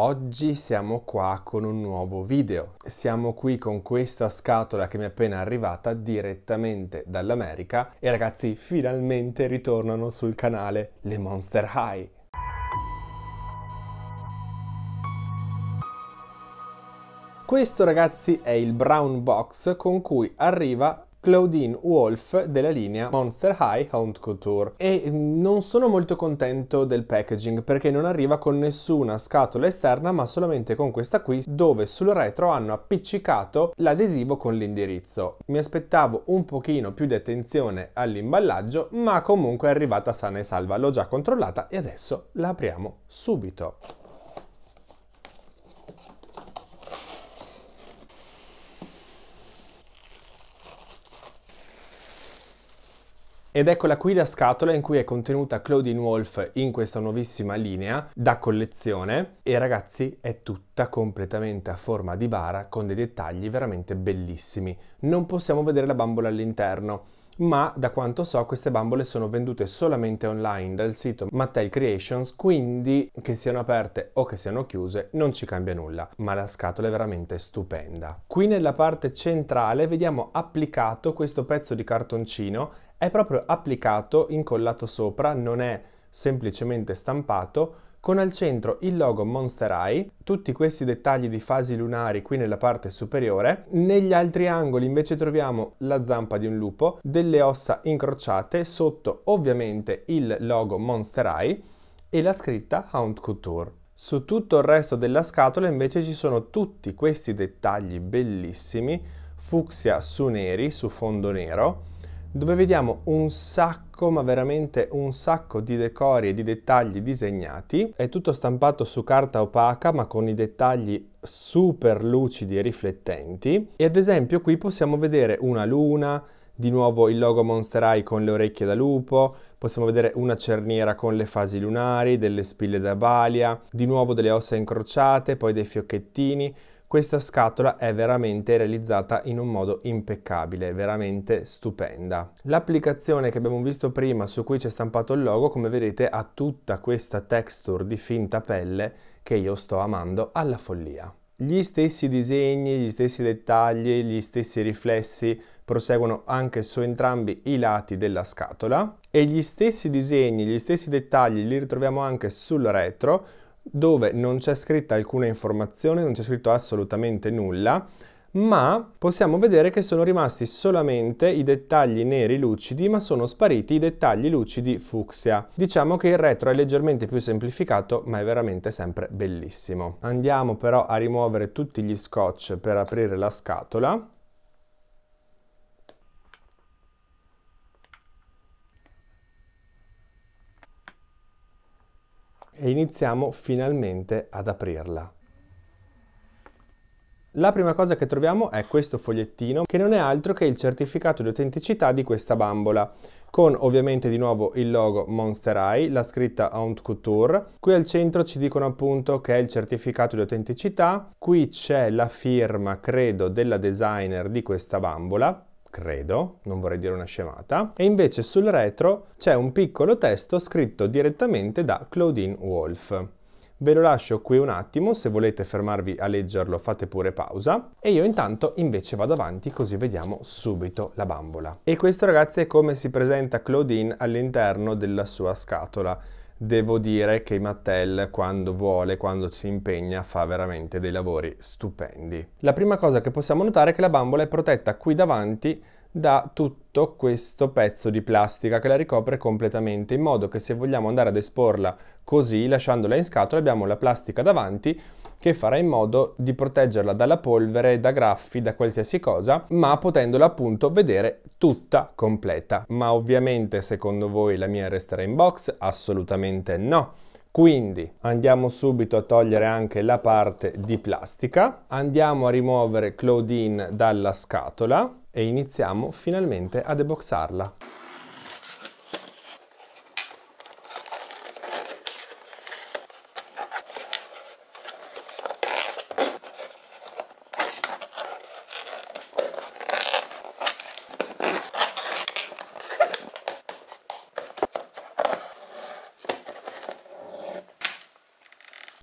Oggi siamo qua con un nuovo video. Siamo qui con questa scatola che mi è appena arrivata direttamente dall'America e ragazzi finalmente ritornano sul canale le Monster High. Questo ragazzi è il brown box con cui arriva Claudine Wolf della linea Monster High Hound Couture e mm, non sono molto contento del packaging perché non arriva con nessuna scatola esterna ma solamente con questa qui dove sul retro hanno appiccicato l'adesivo con l'indirizzo. Mi aspettavo un pochino più di attenzione all'imballaggio ma comunque è arrivata sana e salva, l'ho già controllata e adesso la apriamo subito. Ed eccola qui la scatola in cui è contenuta Claudine Wolf in questa nuovissima linea da collezione e ragazzi è tutta completamente a forma di bara con dei dettagli veramente bellissimi. Non possiamo vedere la bambola all'interno ma da quanto so queste bambole sono vendute solamente online dal sito Mattel Creations, quindi che siano aperte o che siano chiuse non ci cambia nulla, ma la scatola è veramente stupenda. Qui nella parte centrale vediamo applicato questo pezzo di cartoncino è proprio applicato, incollato sopra, non è semplicemente stampato, con al centro il logo Monster Eye, tutti questi dettagli di fasi lunari qui nella parte superiore. Negli altri angoli invece troviamo la zampa di un lupo, delle ossa incrociate, sotto ovviamente il logo Monster Eye e la scritta Hound Couture. Su tutto il resto della scatola invece ci sono tutti questi dettagli bellissimi, fucsia su neri, su fondo nero, dove vediamo un sacco, ma veramente un sacco di decori e di dettagli disegnati. È tutto stampato su carta opaca, ma con i dettagli super lucidi e riflettenti. E ad esempio qui possiamo vedere una luna, di nuovo il logo Monster Eye con le orecchie da lupo, possiamo vedere una cerniera con le fasi lunari, delle spille da balia, di nuovo delle ossa incrociate, poi dei fiocchettini, questa scatola è veramente realizzata in un modo impeccabile, veramente stupenda. L'applicazione che abbiamo visto prima su cui c'è stampato il logo, come vedete, ha tutta questa texture di finta pelle che io sto amando alla follia. Gli stessi disegni, gli stessi dettagli, gli stessi riflessi proseguono anche su entrambi i lati della scatola e gli stessi disegni, gli stessi dettagli li ritroviamo anche sul retro dove non c'è scritta alcuna informazione, non c'è scritto assolutamente nulla, ma possiamo vedere che sono rimasti solamente i dettagli neri lucidi, ma sono spariti i dettagli lucidi fucsia. Diciamo che il retro è leggermente più semplificato, ma è veramente sempre bellissimo. Andiamo però a rimuovere tutti gli scotch per aprire la scatola e iniziamo finalmente ad aprirla. La prima cosa che troviamo è questo fogliettino che non è altro che il certificato di autenticità di questa bambola con ovviamente di nuovo il logo Monster Eye, la scritta Haute Couture. Qui al centro ci dicono appunto che è il certificato di autenticità, qui c'è la firma credo della designer di questa bambola credo, non vorrei dire una scemata, e invece sul retro c'è un piccolo testo scritto direttamente da Claudine Wolf. Ve lo lascio qui un attimo, se volete fermarvi a leggerlo fate pure pausa e io intanto invece vado avanti così vediamo subito la bambola. E questo ragazzi è come si presenta Claudine all'interno della sua scatola devo dire che Mattel quando vuole, quando si impegna, fa veramente dei lavori stupendi. La prima cosa che possiamo notare è che la bambola è protetta qui davanti da tutto questo pezzo di plastica che la ricopre completamente in modo che se vogliamo andare ad esporla così lasciandola in scatola abbiamo la plastica davanti che farà in modo di proteggerla dalla polvere, da graffi, da qualsiasi cosa, ma potendola appunto vedere tutta completa. Ma ovviamente secondo voi la mia resterà in box? Assolutamente no. Quindi andiamo subito a togliere anche la parte di plastica, andiamo a rimuovere Claudine dalla scatola e iniziamo finalmente a deboxarla.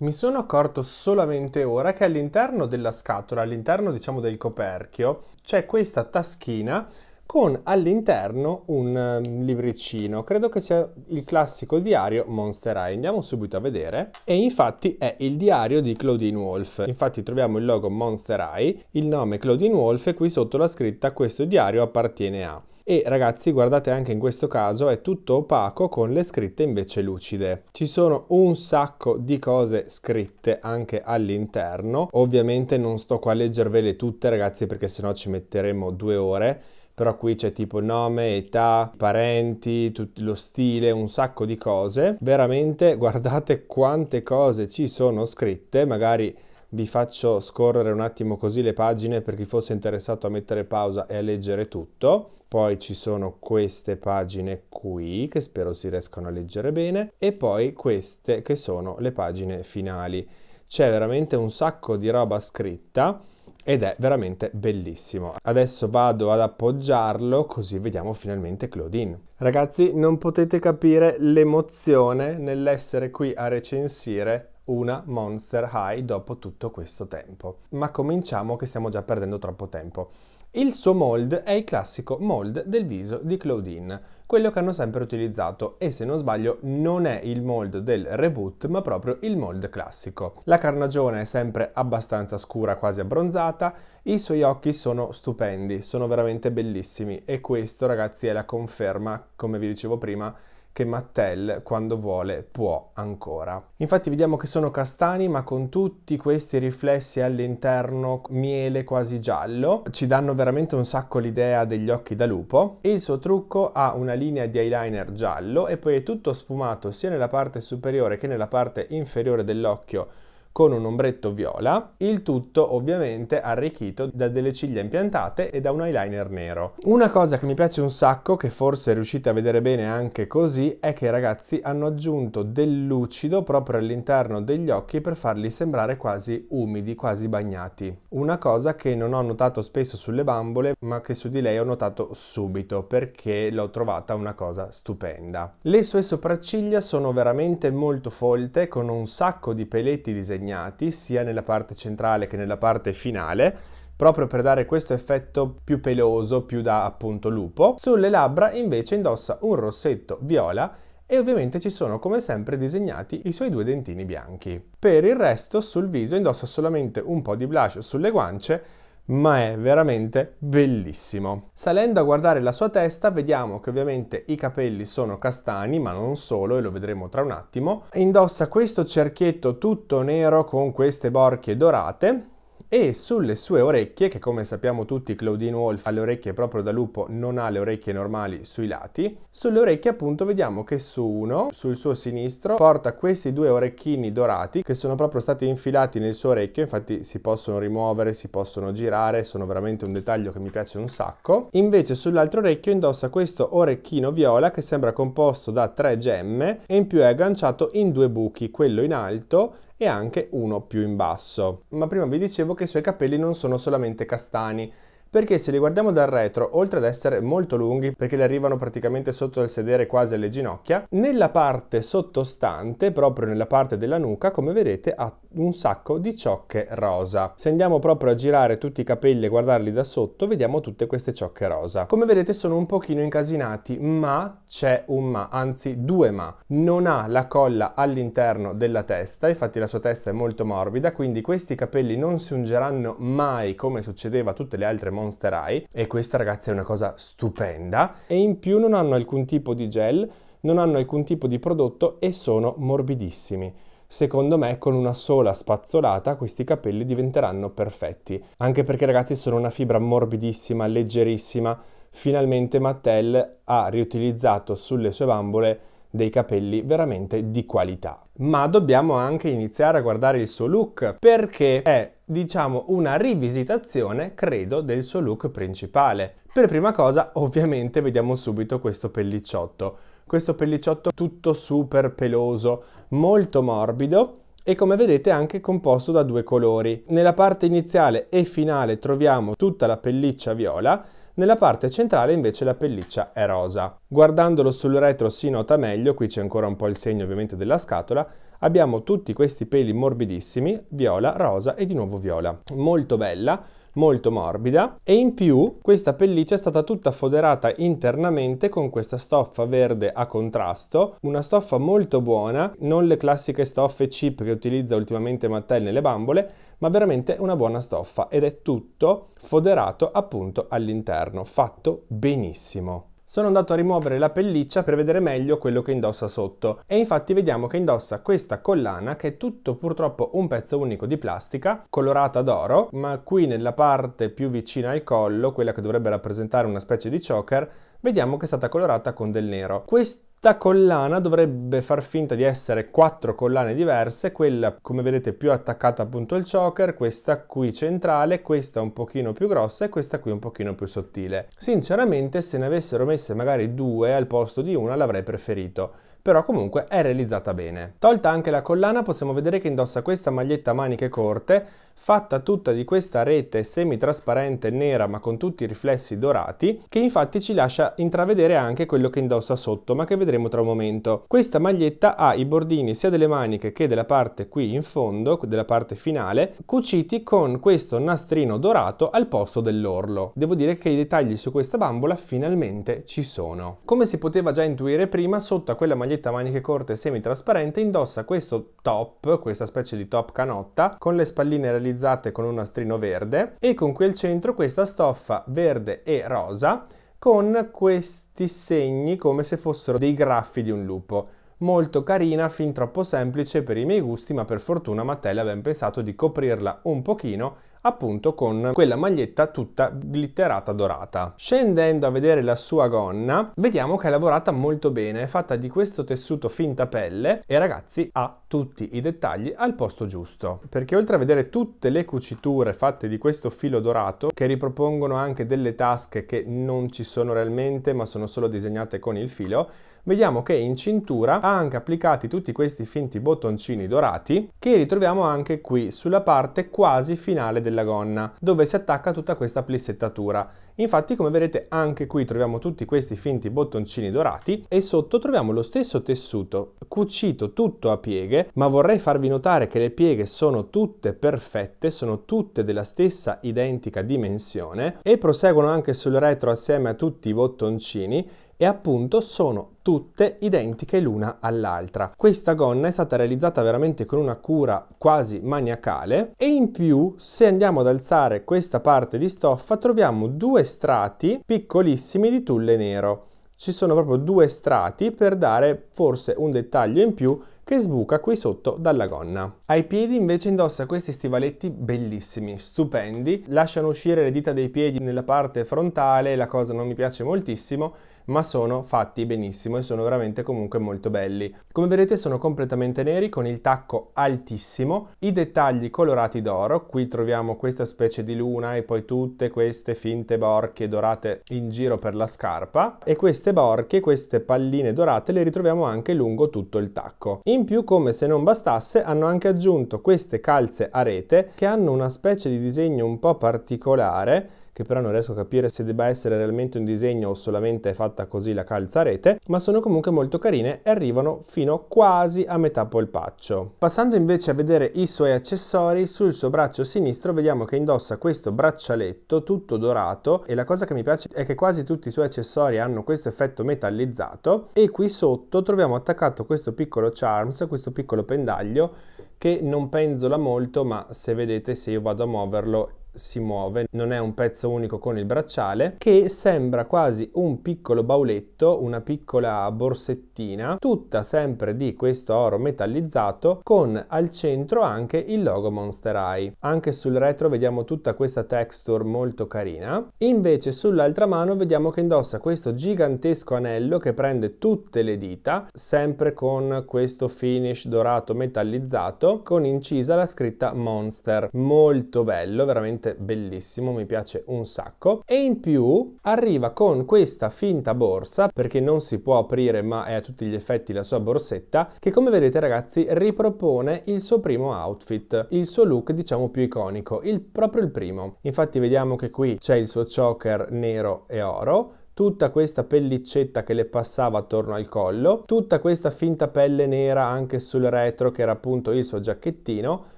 Mi sono accorto solamente ora che all'interno della scatola, all'interno diciamo del coperchio, c'è questa taschina con all'interno un ehm, libricino, credo che sia il classico diario Monster Eye, andiamo subito a vedere e infatti è il diario di Claudine Wolf, infatti troviamo il logo Monster Eye, il nome Claudine Wolf e qui sotto la scritta questo diario appartiene a e ragazzi guardate anche in questo caso è tutto opaco con le scritte invece lucide ci sono un sacco di cose scritte anche all'interno ovviamente non sto qua a leggervele tutte ragazzi perché sennò ci metteremo due ore però qui c'è tipo nome, età, parenti, tut- lo stile, un sacco di cose. Veramente guardate quante cose ci sono scritte, magari vi faccio scorrere un attimo così le pagine per chi fosse interessato a mettere pausa e a leggere tutto. Poi ci sono queste pagine qui che spero si riescano a leggere bene e poi queste che sono le pagine finali. C'è veramente un sacco di roba scritta ed è veramente bellissimo. Adesso vado ad appoggiarlo così vediamo finalmente Claudine. Ragazzi non potete capire l'emozione nell'essere qui a recensire una Monster High dopo tutto questo tempo. Ma cominciamo che stiamo già perdendo troppo tempo. Il suo mold è il classico mold del viso di Claudine, quello che hanno sempre utilizzato e se non sbaglio non è il mold del reboot ma proprio il mold classico. La carnagione è sempre abbastanza scura, quasi abbronzata, i suoi occhi sono stupendi, sono veramente bellissimi e questo ragazzi è la conferma, come vi dicevo prima, che Mattel quando vuole può ancora. Infatti vediamo che sono castani ma con tutti questi riflessi all'interno miele quasi giallo ci danno veramente un sacco l'idea degli occhi da lupo e il suo trucco ha una linea di eyeliner giallo e poi è tutto sfumato sia nella parte superiore che nella parte inferiore dell'occhio con un ombretto viola, il tutto ovviamente arricchito da delle ciglia impiantate e da un eyeliner nero. Una cosa che mi piace un sacco, che forse riuscite a vedere bene anche così, è che i ragazzi hanno aggiunto del lucido proprio all'interno degli occhi per farli sembrare quasi umidi, quasi bagnati. Una cosa che non ho notato spesso sulle bambole, ma che su di lei ho notato subito perché l'ho trovata una cosa stupenda. Le sue sopracciglia sono veramente molto folte, con un sacco di peletti disegnati allineati sia nella parte centrale che nella parte finale proprio per dare questo effetto più peloso, più da appunto lupo. Sulle labbra invece indossa un rossetto viola e ovviamente ci sono come sempre disegnati i suoi due dentini bianchi. Per il resto sul viso indossa solamente un po' di blush sulle guance ma è veramente bellissimo. Salendo a guardare la sua testa vediamo che ovviamente i capelli sono castani, ma non solo, e lo vedremo tra un attimo. Indossa questo cerchietto tutto nero con queste borchie dorate e sulle sue orecchie, che come sappiamo tutti Claudine Wolf ha le orecchie proprio da lupo, non ha le orecchie normali sui lati, sulle orecchie appunto vediamo che su uno, sul suo sinistro, porta questi due orecchini dorati che sono proprio stati infilati nel suo orecchio, infatti si possono rimuovere, si possono girare, sono veramente un dettaglio che mi piace un sacco. Invece sull'altro orecchio indossa questo orecchino viola che sembra composto da tre gemme e in più è agganciato in due buchi, quello in alto e anche uno più in basso. Ma prima vi dicevo che i suoi capelli non sono solamente castani, perché se li guardiamo dal retro, oltre ad essere molto lunghi perché le arrivano praticamente sotto il sedere quasi alle ginocchia, nella parte sottostante, proprio nella parte della nuca, come vedete ha un sacco di ciocche rosa. Se andiamo proprio a girare tutti i capelli e guardarli da sotto, vediamo tutte queste ciocche rosa. Come vedete sono un pochino incasinati, ma c'è un ma, anzi due ma. Non ha la colla all'interno della testa, infatti la sua testa è molto morbida, quindi questi capelli non si ungeranno mai come succedeva a tutte le altre montagne Monster Eye e questa ragazzi è una cosa stupenda e in più non hanno alcun tipo di gel, non hanno alcun tipo di prodotto e sono morbidissimi. Secondo me con una sola spazzolata questi capelli diventeranno perfetti, anche perché ragazzi sono una fibra morbidissima, leggerissima. Finalmente Mattel ha riutilizzato sulle sue bambole dei capelli veramente di qualità. Ma dobbiamo anche iniziare a guardare il suo look perché è diciamo una rivisitazione credo del suo look principale. Per prima cosa ovviamente vediamo subito questo pellicciotto. Questo pellicciotto tutto super peloso, molto morbido e come vedete anche composto da due colori. Nella parte iniziale e finale troviamo tutta la pelliccia viola nella parte centrale invece la pelliccia è rosa. Guardandolo sul retro si nota meglio, qui c'è ancora un po' il segno ovviamente della scatola, abbiamo tutti questi peli morbidissimi, viola, rosa e di nuovo viola. Molto bella, molto morbida e in più questa pelliccia è stata tutta foderata internamente con questa stoffa verde a contrasto, una stoffa molto buona, non le classiche stoffe cheap che utilizza ultimamente Mattel nelle bambole, ma veramente una buona stoffa ed è tutto foderato appunto all'interno, fatto benissimo sono andato a rimuovere la pelliccia per vedere meglio quello che indossa sotto e infatti vediamo che indossa questa collana che è tutto purtroppo un pezzo unico di plastica colorata d'oro ma qui nella parte più vicina al collo quella che dovrebbe rappresentare una specie di choker vediamo che è stata colorata con del nero. Questa collana dovrebbe far finta di essere quattro collane diverse, quella come vedete più attaccata appunto al choker, questa qui centrale, questa un pochino più grossa e questa qui un pochino più sottile. Sinceramente se ne avessero messe magari due al posto di una l'avrei preferito però comunque è realizzata bene. Tolta anche la collana possiamo vedere che indossa questa maglietta a maniche corte fatta tutta di questa rete semitrasparente nera ma con tutti i riflessi dorati, che infatti ci lascia intravedere anche quello che indossa sotto, ma che vedremo tra un momento. Questa maglietta ha i bordini sia delle maniche che della parte qui in fondo, della parte finale, cuciti con questo nastrino dorato al posto dell'orlo. Devo dire che i dettagli su questa bambola finalmente ci sono. Come si poteva già intuire prima, sotto a quella maglietta maniche corte semitrasparente indossa questo top, questa specie di top canotta, con le spalline realizzate realizzate con un nastrino verde e con quel centro questa stoffa verde e rosa con questi segni come se fossero dei graffi di un lupo molto carina, fin troppo semplice per i miei gusti, ma per fortuna Mattel aveva pensato di coprirla un pochino appunto con quella maglietta tutta glitterata dorata. Scendendo a vedere la sua gonna, vediamo che è lavorata molto bene, è fatta di questo tessuto finta pelle e ragazzi ha tutti i dettagli al posto giusto, perché oltre a vedere tutte le cuciture fatte di questo filo dorato, che ripropongono anche delle tasche che non ci sono realmente, ma sono solo disegnate con il filo, vediamo che in cintura ha anche applicati tutti questi finti bottoncini dorati che ritroviamo anche qui sulla parte quasi finale della gonna dove si attacca tutta questa plissettatura. Infatti come vedete anche qui troviamo tutti questi finti bottoncini dorati e sotto troviamo lo stesso tessuto cucito tutto a pieghe ma vorrei farvi notare che le pieghe sono tutte perfette, sono tutte della stessa identica dimensione e proseguono anche sul retro assieme a tutti i bottoncini e appunto sono tutte identiche l'una all'altra. Questa gonna è stata realizzata veramente con una cura quasi maniacale e in più se andiamo ad alzare questa parte di stoffa troviamo due strati piccolissimi di tulle nero. Ci sono proprio due strati per dare forse un dettaglio in più che sbuca qui sotto dalla gonna. Ai piedi invece indossa questi stivaletti bellissimi, stupendi, lasciano uscire le dita dei piedi nella parte frontale, la cosa non mi piace moltissimo, ma sono fatti benissimo e sono veramente comunque molto belli. Come vedete sono completamente neri con il tacco altissimo, i dettagli colorati d'oro, qui troviamo questa specie di luna e poi tutte queste finte borchie dorate in giro per la scarpa e queste borchie, queste palline dorate le ritroviamo anche lungo tutto il tacco. In più come se non bastasse hanno anche aggiunto queste calze a rete che hanno una specie di disegno un po' particolare che però non riesco a capire se debba essere realmente un disegno o solamente fatta così la calza a rete, ma sono comunque molto carine e arrivano fino quasi a metà polpaccio. Passando invece a vedere i suoi accessori, sul suo braccio sinistro vediamo che indossa questo braccialetto tutto dorato e la cosa che mi piace è che quasi tutti i suoi accessori hanno questo effetto metallizzato e qui sotto troviamo attaccato questo piccolo charms, questo piccolo pendaglio che non penzola molto ma se vedete se io vado a muoverlo si muove, non è un pezzo unico con il bracciale, che sembra quasi un piccolo bauletto, una piccola borsettina, tutta sempre di questo oro metallizzato, con al centro anche il logo Monster Eye. Anche sul retro vediamo tutta questa texture molto carina. Invece sull'altra mano vediamo che indossa questo gigantesco anello che prende tutte le dita, sempre con questo finish dorato metallizzato, con incisa la scritta Monster. Molto bello, veramente veramente bellissimo, mi piace un sacco. E in più arriva con questa finta borsa, perché non si può aprire ma è a tutti gli effetti la sua borsetta, che come vedete ragazzi ripropone il suo primo outfit, il suo look diciamo più iconico, il, proprio il primo. Infatti vediamo che qui c'è il suo choker nero e oro, tutta questa pellicetta che le passava attorno al collo, tutta questa finta pelle nera anche sul retro che era appunto il suo giacchettino,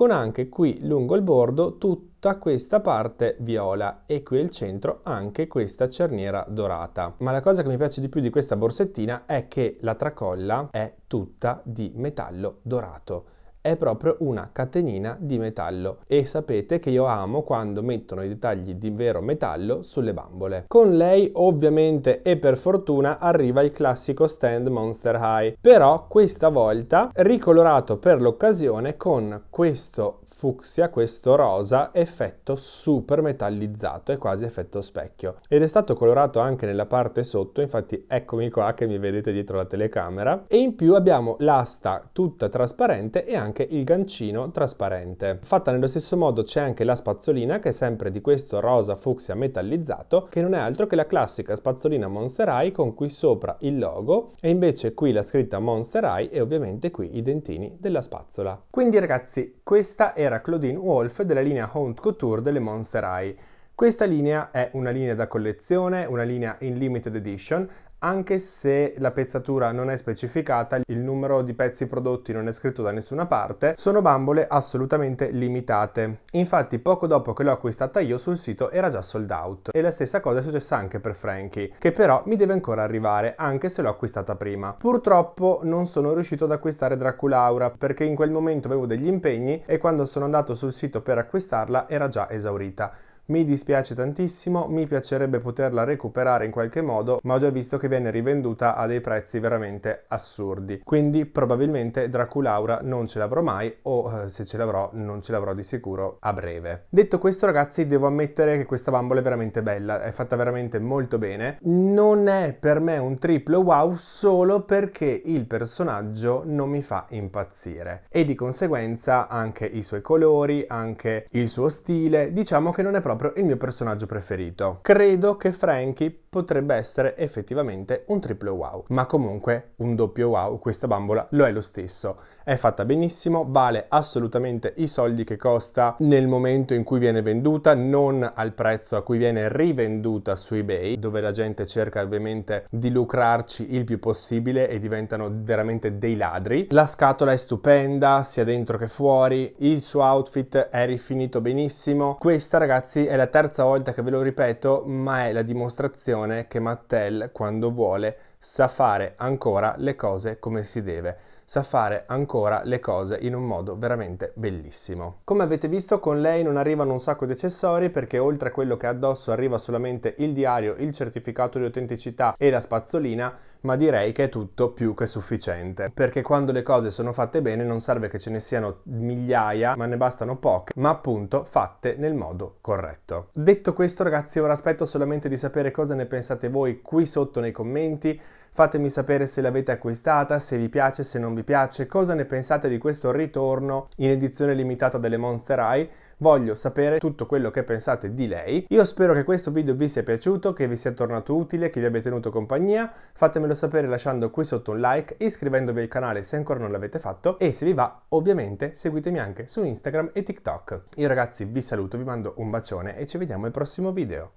con anche qui lungo il bordo tutta questa parte viola e qui al centro anche questa cerniera dorata. Ma la cosa che mi piace di più di questa borsettina è che la tracolla è tutta di metallo dorato è proprio una catenina di metallo e sapete che io amo quando mettono i dettagli di vero metallo sulle bambole. Con lei ovviamente e per fortuna arriva il classico stand Monster High, però questa volta ricolorato per l'occasione con questo fucsia questo rosa effetto super metallizzato e quasi effetto specchio ed è stato colorato anche nella parte sotto infatti eccomi qua che mi vedete dietro la telecamera e in più abbiamo l'asta tutta trasparente e anche il gancino trasparente fatta nello stesso modo c'è anche la spazzolina che è sempre di questo rosa fucsia metallizzato che non è altro che la classica spazzolina Monster Eye con qui sopra il logo e invece qui la scritta Monster Eye e ovviamente qui i dentini della spazzola quindi ragazzi questa era Claudine Wolf della linea Haute Couture delle Monster Eye. Questa linea è una linea da collezione, una linea in limited edition, anche se la pezzatura non è specificata, il numero di pezzi prodotti non è scritto da nessuna parte, sono bambole assolutamente limitate. Infatti poco dopo che l'ho acquistata io sul sito era già sold out. E la stessa cosa è successa anche per Frankie, che però mi deve ancora arrivare, anche se l'ho acquistata prima. Purtroppo non sono riuscito ad acquistare Draculaura perché in quel momento avevo degli impegni e quando sono andato sul sito per acquistarla era già esaurita. Mi dispiace tantissimo, mi piacerebbe poterla recuperare in qualche modo, ma ho già visto che viene rivenduta a dei prezzi veramente assurdi. Quindi probabilmente Draculaura non ce l'avrò mai o eh, se ce l'avrò non ce l'avrò di sicuro a breve. Detto questo ragazzi devo ammettere che questa bambola è veramente bella, è fatta veramente molto bene. Non è per me un triplo wow solo perché il personaggio non mi fa impazzire e di conseguenza anche i suoi colori, anche il suo stile, diciamo che non è proprio proprio il mio personaggio preferito. Credo che Frankie potrebbe essere effettivamente un triplo wow, ma comunque un doppio wow, questa bambola lo è lo stesso è fatta benissimo, vale assolutamente i soldi che costa nel momento in cui viene venduta, non al prezzo a cui viene rivenduta su eBay, dove la gente cerca ovviamente di lucrarci il più possibile e diventano veramente dei ladri. La scatola è stupenda, sia dentro che fuori, il suo outfit è rifinito benissimo. Questa ragazzi è la terza volta che ve lo ripeto, ma è la dimostrazione che Mattel quando vuole sa fare ancora le cose come si deve sa fare ancora le cose in un modo veramente bellissimo. Come avete visto con lei non arrivano un sacco di accessori perché oltre a quello che ha addosso arriva solamente il diario, il certificato di autenticità e la spazzolina ma direi che è tutto più che sufficiente, perché quando le cose sono fatte bene non serve che ce ne siano migliaia, ma ne bastano poche, ma appunto fatte nel modo corretto. Detto questo ragazzi, ora aspetto solamente di sapere cosa ne pensate voi qui sotto nei commenti, fatemi sapere se l'avete acquistata, se vi piace, se non vi piace, cosa ne pensate di questo ritorno in edizione limitata delle Monster Eye, voglio sapere tutto quello che pensate di lei. Io spero che questo video vi sia piaciuto, che vi sia tornato utile, che vi abbia tenuto compagnia. Fatemelo sapere lasciando qui sotto un like, iscrivendovi al canale se ancora non l'avete fatto e se vi va ovviamente seguitemi anche su Instagram e TikTok. Io ragazzi vi saluto, vi mando un bacione e ci vediamo al prossimo video.